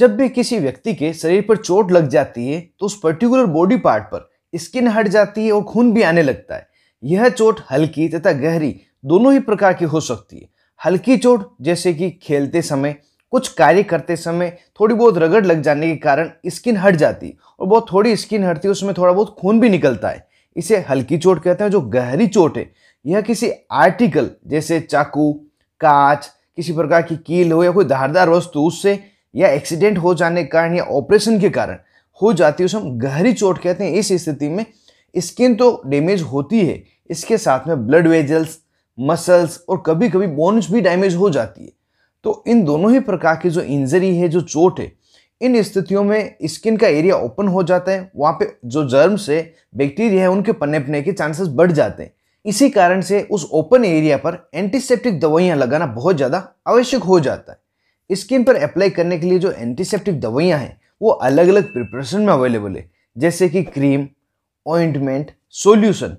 जब भी किसी व्यक्ति के शरीर पर चोट लग जाती है तो उस पर्टिकुलर बॉडी पार्ट पर स्किन हट जाती है और खून भी आने लगता है यह चोट हल्की तथा गहरी दोनों ही प्रकार की हो सकती है हल्की चोट जैसे कि खेलते समय कुछ कार्य करते समय थोड़ी बहुत रगड़ लग जाने के कारण स्किन हट जाती और बहुत थोड़ी स्किन हटती है उसमें थोड़ा बहुत खून भी निकलता है इसे हल्की चोट कहते हैं जो गहरी चोट है यह किसी आर्टिकल जैसे चाकू कांच किसी प्रकार की कील हो या कोई धारदार वस्तु उससे या एक्सीडेंट हो जाने के कारण या ऑपरेशन के कारण हो जाती है उसे हम गहरी चोट कहते हैं इस स्थिति में स्किन तो डैमेज होती है इसके साथ में ब्लड वेजल्स मसल्स और कभी कभी बोन्स भी डैमेज हो जाती है तो इन दोनों ही प्रकार की जो इंजरी है जो चोट है इन स्थितियों में स्किन का एरिया ओपन हो जाता है वहाँ पे जो जर्म्स है बैक्टीरिया है उनके पनपने के चांसेस बढ़ जाते हैं इसी कारण से उस ओपन एरिया पर एंटीसेप्टिक दवाइयाँ लगाना बहुत ज़्यादा आवश्यक हो जाता है स्किन पर अप्लाई करने के लिए जो एंटीसेप्टिक दवाइयाँ हैं वो अलग अलग प्रिपरेशन में अवेलेबल है जैसे कि क्रीम ऑइंटमेंट सोल्यूशन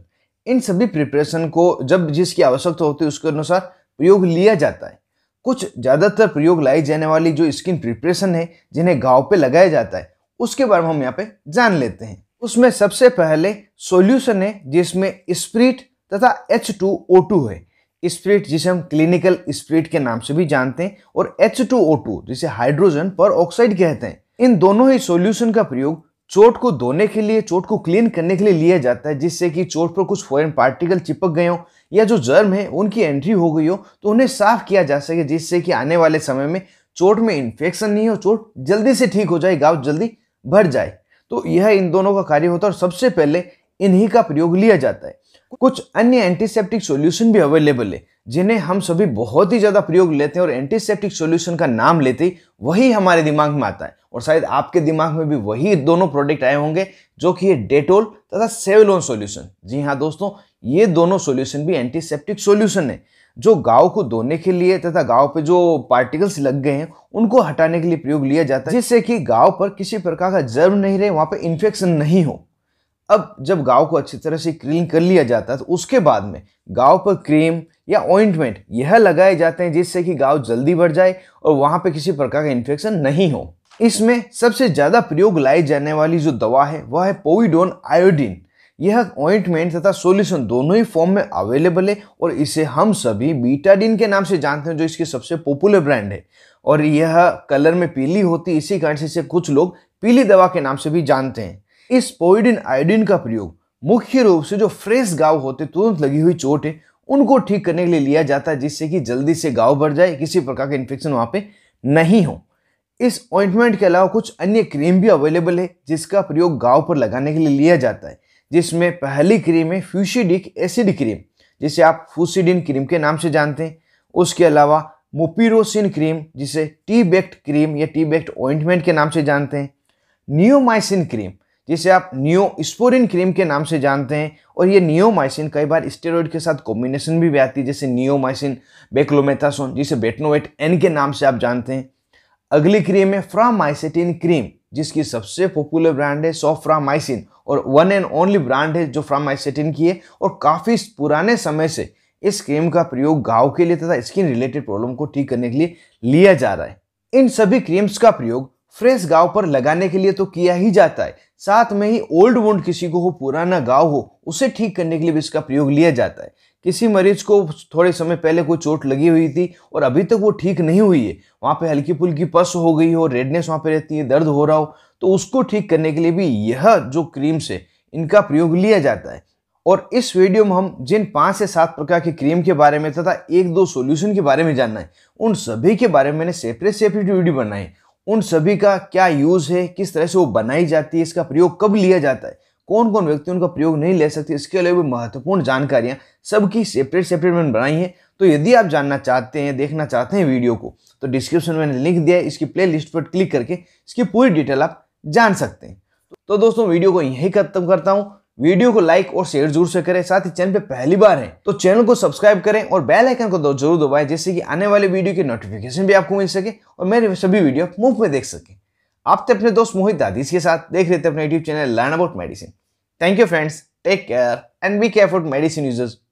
इन सभी प्रिपरेशन को जब जिसकी आवश्यकता होती है उसके अनुसार प्रयोग लिया जाता है कुछ ज़्यादातर प्रयोग लाई जाने वाली जो स्किन प्रिपरेशन है जिन्हें घाव पे लगाया जाता है उसके बारे में हम यहाँ पे जान लेते हैं उसमें सबसे पहले सॉल्यूशन है जिसमें स्प्रिट तथा H2O2 है स्प्रिट जिसे हम क्लिनिकल स्प्रिट के नाम से भी जानते हैं और H2O2 जिसे हाइड्रोजन पर ऑक्साइड कहते हैं इन दोनों ही सॉल्यूशन का प्रयोग चोट को धोने के लिए चोट को क्लीन करने के लिए लिया जाता है जिससे कि चोट पर कुछ फॉरेन पार्टिकल चिपक गए हो या जो जर्म है उनकी एंट्री हो गई हो तो उन्हें साफ किया जा सके जिससे कि आने वाले समय में चोट में इन्फेक्शन नहीं हो चोट जल्दी से ठीक हो जाए गाँव जल्दी भर जाए तो यह इन दोनों का कार्य होता है और सबसे पहले इन्हीं का प्रयोग लिया जाता है कुछ अन्य एंटीसेप्टिक सॉल्यूशन भी अवेलेबल है जिन्हें हम सभी बहुत ही ज़्यादा प्रयोग लेते हैं और एंटीसेप्टिक सॉल्यूशन का नाम लेते ही वही हमारे दिमाग में आता है और शायद आपके दिमाग में भी वही दोनों प्रोडक्ट आए होंगे जो कि है डेटोल तथा सेवलोन सॉल्यूशन जी हाँ दोस्तों ये दोनों सॉल्यूशन भी एंटीसेप्टिक सॉल्यूशन है जो गाँव को धोने के लिए तथा गाँव पे जो पार्टिकल्स लग गए हैं उनको हटाने के लिए प्रयोग लिया जाता है जिससे कि गाँव पर किसी प्रकार का जर्म नहीं रहे वहाँ पर इन्फेक्शन नहीं हो अब जब गाँव को अच्छी तरह से क्लीन कर लिया जाता है तो उसके बाद में गाँव पर क्रीम या ऑइंटमेंट यह लगाए जाते हैं जिससे कि गाँव जल्दी बढ़ जाए और वहाँ पर किसी प्रकार का इन्फेक्शन नहीं हो इसमें सबसे ज़्यादा प्रयोग लाई जाने वाली जो दवा है वह है पोइडोन आयोडीन यह ऑइंटमेंट तथा सोल्यूशन दोनों ही फॉर्म में अवेलेबल है और इसे हम सभी बीटाडिन के नाम से जानते हैं जो इसकी सबसे पॉपुलर ब्रांड है और यह कलर में पीली होती इसी कारण से इसे कुछ लोग पीली दवा के नाम से भी जानते हैं इस पोइडिन आयोडीन का प्रयोग मुख्य रूप से जो फ्रेश गाव होते तुरंत लगी हुई चोट है उनको ठीक करने के लिए लिया जाता है जिससे कि जल्दी से गाव बढ़ जाए किसी प्रकार का इन्फेक्शन वहाँ पे नहीं हो इस ऑइंटमेंट के अलावा कुछ अन्य क्रीम भी अवेलेबल है जिसका प्रयोग गाव पर लगाने के लिए लिया जाता है जिसमें पहली क्रीम है फ्यूसिडिक एसिड क्रीम जिसे आप फूसीडिन क्रीम के नाम से जानते हैं उसके अलावा मोपीरोसिन क्रीम जिसे टी बेक्ट क्रीम या टी बेक्ट ऑइंटमेंट के नाम से जानते हैं नियोमाइसिन क्रीम जिसे आप नियो स्पोरिन क्रीम के नाम से जानते हैं और ये नियोमाइसिन कई बार स्टेरॉइड के साथ कॉम्बिनेशन भी आती है जैसे नियोमाइसिन बेक्लोमेथासोन जिसे बेटनोवेट एन के नाम से आप जानते हैं अगली क्रीम है फ्रामाइसेटिन क्रीम जिसकी सबसे पॉपुलर ब्रांड है सोफ्रामाइसिन और वन एंड ओनली ब्रांड है जो फ्रामाइसेटिन की है और काफ़ी पुराने समय से इस क्रीम का प्रयोग गाँव के लिए तथा स्किन रिलेटेड प्रॉब्लम को ठीक करने के लिए लिया जा रहा है इन सभी क्रीम्स का प्रयोग फ्रेश गाँव पर लगाने के लिए तो किया ही जाता है साथ में ही ओल्ड वुंड किसी को हो पुराना गाँव हो उसे ठीक करने के लिए भी इसका प्रयोग लिया जाता है किसी मरीज को थोड़े समय पहले कोई चोट लगी हुई थी और अभी तक वो ठीक नहीं हुई है वहाँ पे हल्की फुल्की पस हो गई हो रेडनेस वहाँ पे रहती है दर्द हो रहा हो तो उसको ठीक करने के लिए भी यह जो क्रीम्स है इनका प्रयोग लिया जाता है और इस वीडियो में हम जिन पाँच से सात प्रकार की क्रीम के बारे में तथा एक दो सोल्यूशन के बारे में जानना है उन सभी के बारे में मैंने सेपरेट सेपरेट वीडियो बनाए उन सभी का क्या यूज़ है किस तरह से वो बनाई जाती है इसका प्रयोग कब लिया जाता है कौन कौन व्यक्ति उनका प्रयोग नहीं ले सकते इसके अलावा भी महत्वपूर्ण जानकारियाँ सबकी सेपरेट सेपरेट मैंने बनाई हैं तो यदि आप जानना चाहते हैं देखना चाहते हैं वीडियो को तो डिस्क्रिप्शन में लिंक दिया है इसकी प्ले लिस्ट पर क्लिक करके इसकी पूरी डिटेल आप जान सकते हैं तो दोस्तों वीडियो को यहीं खत्म करता हूँ वीडियो को लाइक और शेयर जरूर से करें साथ ही चैनल पे पहली बार है तो चैनल को सब्सक्राइब करें और बेल आइकन को दो जरूर दबाएं जिससे कि आने वाले वीडियो की नोटिफिकेशन भी आपको मिल सके और मेरे सभी वीडियो मुफ्त में देख सकें आप तो अपने दोस्त मोहित दादीज के साथ देख रहे थे अपने YouTube channel learn about medicine thank you friends take care and be care for medicine users